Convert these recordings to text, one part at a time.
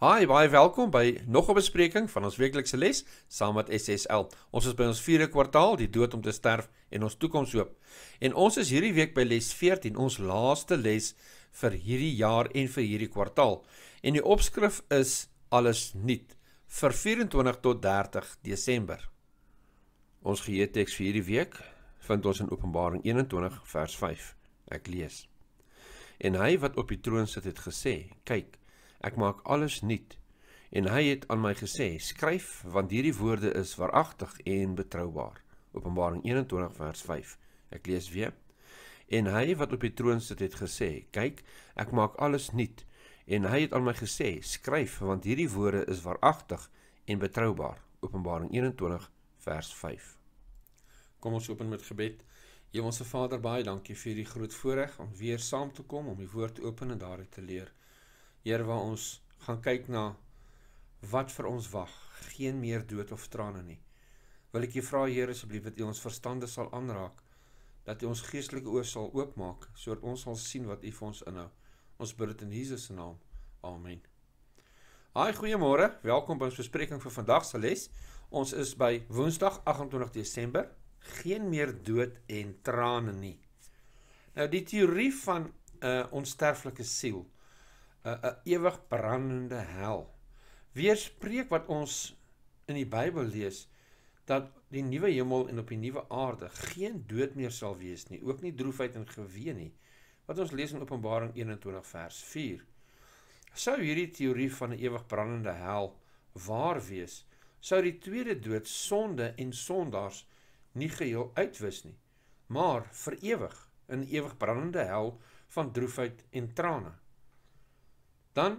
Hi, baie welkom by nog 'n bespreking van ons weeklikse les saam met SSL. Ons is by ons 4de kwartaal, die dood om te sterf en ons toekoms hoop. En ons is hierdie week by les 14, ons laaste les vir hierdie jaar en vir hierdie kwartaal. En die opskrif is alles nuut vir 24 tot 30 Desember. Ons geheeteks vir hierdie week vind ons in Openbaring 21 vers 5. Ek lees. En hy wat op die troon sit het gesê: "Kyk, Ek maak alles nuut. En hy het aan my gesê: "Skryf, want hierdie woorde is waaragtig en betroubaar." Openbaring 21 vers 5. Ek lees weer. En hy wat op die troon sit het gesê: "Kyk, ek maak alles nuut." En hy het aan my gesê: "Skryf, want hierdie woorde is waaragtig en betroubaar." Openbaring 21 vers 5. Kom ons open met gebed. Hemelse Vader, baie dankie vir die groot voorreg om weer saam te kom om die woord te open en daaruit te leer. Here waar ons gaan kyk na wat vir ons wag, geen meer dood of trane nie. Wil ek jy vra Here asseblief dat U ons verstande sal aanraak, dat U ons geestelike oë sal oopmaak sodat ons sal sien wat U vir ons inhou. Ons bid dit in Jesus se naam. Amen. Haai, goeiemôre. Welkom by ons bespreking vir vandag se les. Ons is by Woensdag 28 Desember. Geen meer dood en trane nie. Nou die teorie van 'n uh, eh, onsterflike siel 'n 'n ewig brandende hel. Weerspreek wat ons in die Bybel lees dat die nuwe hemel en op die nuwe aarde geen dood meer sal wees nie, ook nie droefheid en geween nie. Wat ons lees in Openbaring 21 vers 4. Sou hierdie teorie van 'n ewig brandende hel waar wees, sou die tweede dood sonde en sondaars nie geheel uitwis nie, maar vir ewig in ewig brandende hel van droefheid en trane dan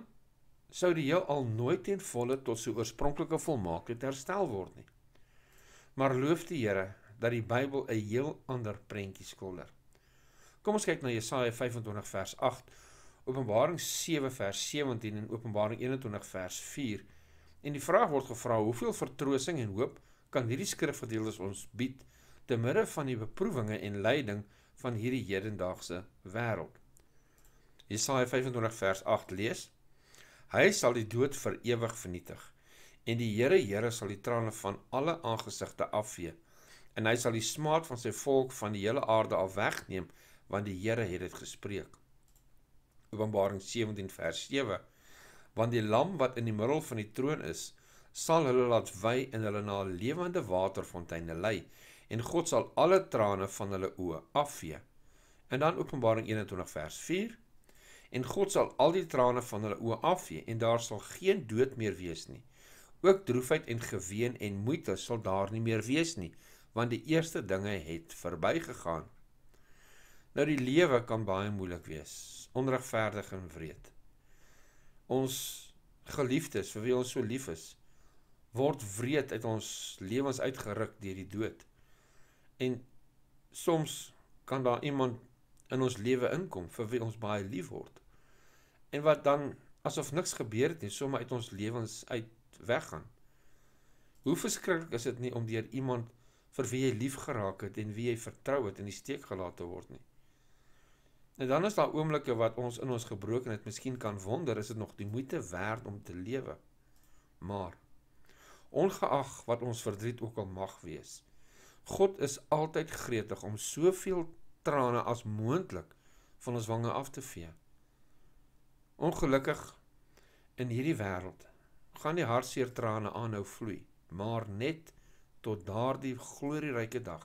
sou die heelal nooit ten volle tot sy oorspronklike volmaaktheid herstel word nie. Maar loof die Here dat die Bybel 'n heel ander prentjie skilder. Kom ons kyk na Jesaja 25 vers 8, Openbaring 7 vers 17 en Openbaring 21 vers 4. En die vraag word gevra: Hoeveel vertroosting en hoop kan hierdie skrifgedeeltes ons bied te midde van die beproewinge en lyding van hierdie hedendaagse wêreld? Jesaja 25 vers 8 lees, Hy sal die dood vir ewig vernietig, en die Heere Heere sal die trane van alle aangezichte afvee, en hy sal die smaad van sy volk van die hele aarde al wegneem, want die Heere het het gespreek. Openbaring 17 vers 7, Want die lam wat in die middel van die troon is, sal hulle laat wei en hulle na levende waterfonteine lei, en God sal alle trane van hulle oe afvee. En dan openbaring 21 vers 4, en God sal al die trane van hulle oe afwee, en daar sal geen dood meer wees nie. Ook droefheid en geween en moeite sal daar nie meer wees nie, want die eerste dinge het verby gegaan. Nou die lewe kan baie moeilik wees, onrechtvaardig en vreed. Ons geliefdes, vir wie ons so lief is, word vreed uit ons levens uitgerukt dier die dood. En soms kan daar iemand in ons lewe inkom vir wie ons baie lief word. En wat dan asof niks gebeur het nie, sommer uit ons lewens uit weggaan. Hoe verskriklik is dit nie om deur iemand vir wie jy lief geraak het en wie jy vertrou het in die steek gelaat te word nie. En nou dan is daar oomblikke wat ons in ons gebrokenheid miskien kan wonder is dit nog die moeite werd om te lewe. Maar ongeag wat ons verdriet ook al mag wees, God is altyd gretig om soveel trane as moontlik van ons wange af te vee. Ongelukkig in hierdie wêreld gaan die hartseer trane aanhou vloei, maar net tot daardie glorieryke dag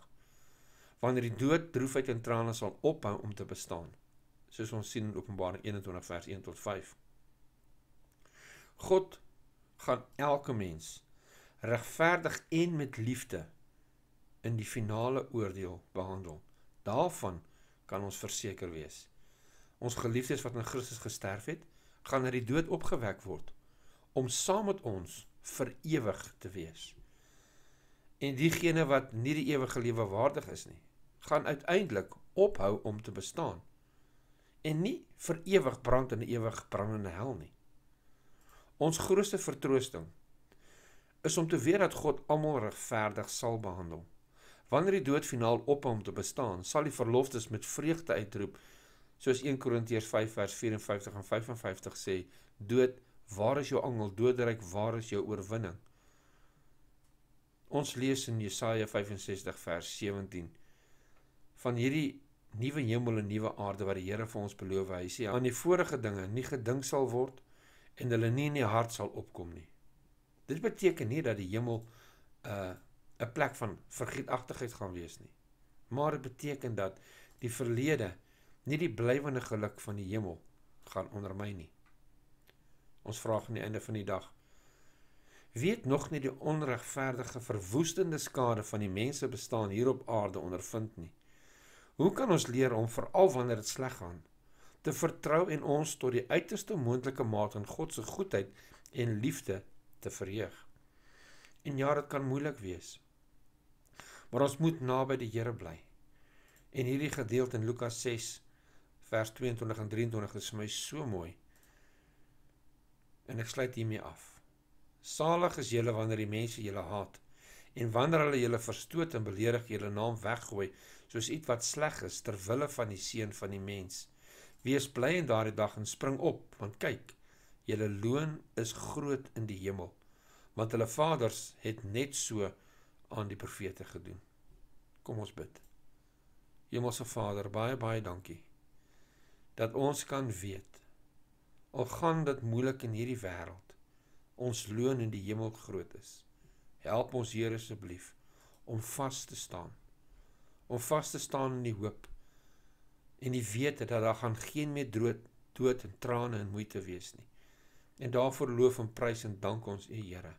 wanneer die dood droefheid en trane sal ophou om te bestaan, soos ons sien in Openbaring 21 vers 1 tot 5. God gaan elke mens regverdig en met liefde in die finale oordeel behandel. Daarvan kan ons verseker wees. Ons geliefdes wat in Christus gesterf het, gaan uit die dood opgewek word om saam met ons vir ewig te wees. En diegene wat nie die ewige lewe waardig is nie, gaan uiteindelik ophou om te bestaan en nie vir ewig brand in 'n ewig brandende hel nie. Ons grootste vertroosting is om te weet dat God almal regverdig sal behandel. Wanneer die dood finaal ophou om te bestaan, sal die verloftes met vreugde uitroep, soos 1 Korintiërs 5 vers 54 en 55 sê: Dood, waar is jou angel? Doderyk, waar is jou oorwinning? Ons lees in Jesaja 65 vers 17 van hierdie nuwe hemel en nuwe aarde wat die Here vir ons beloof. Hy sê aan die vorige dinge nie gedink sal word en hulle nie in die hart sal opkom nie. Dit beteken nie dat die hemel 'n uh, 'n plek van vergietagtigheid gaan wees nie. Maar dit beteken dat die verlede nie die blywende geluk van die hemel gaan ondermyn nie. Ons vra aan die einde van die dag: Weet nog nie die onregverdige verwoestende skade van die mense bestaan hier op aarde ondervind nie. Hoe kan ons leer om veral wanneer dit sleg gaan te vertrou en ons tot die uiterste moontlike mate in God se goedheid en liefde te verheug? En ja, dit kan moeilik wees. Maar ons moet naby die Here bly. En hierdie gedeelte in Lukas 6 vers 22 en 23 is vir my so mooi. En ek sluit hiermee af. Salig is julle wanneer die mense julle haat en wanneer hulle julle verstoot en beledig, julle naam weggooi soos iets wat sleg is ter wille van die seun van die mens. Wees bly in daardie dag en spring op, want kyk, julle loon is groot in die hemel, want hulle vaders het net so aan die profete gedoen. Kom ons bid. Hemelse Vader, baie baie dankie dat ons kan weet al gaan dit moeilik in hierdie wêreld, ons loon in die hemel groot is. Help ons Here asseblief om vas te staan. Om vas te staan in die hoop en die wete dat daar gaan geen meer dood, dood en trane en moeite wees nie. En daarvoor loof en prys en dank ons U Here.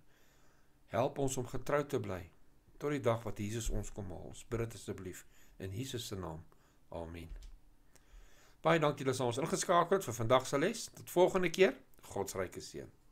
Help ons om getrou te bly tot die dag wat Jesus ons kom haal. Bid dit asseblief in Jesus se naam. Amen. Baie dankie dat julle ons ingeskakel het vir vandag se les. Tot volgende keer. God se ryke seën.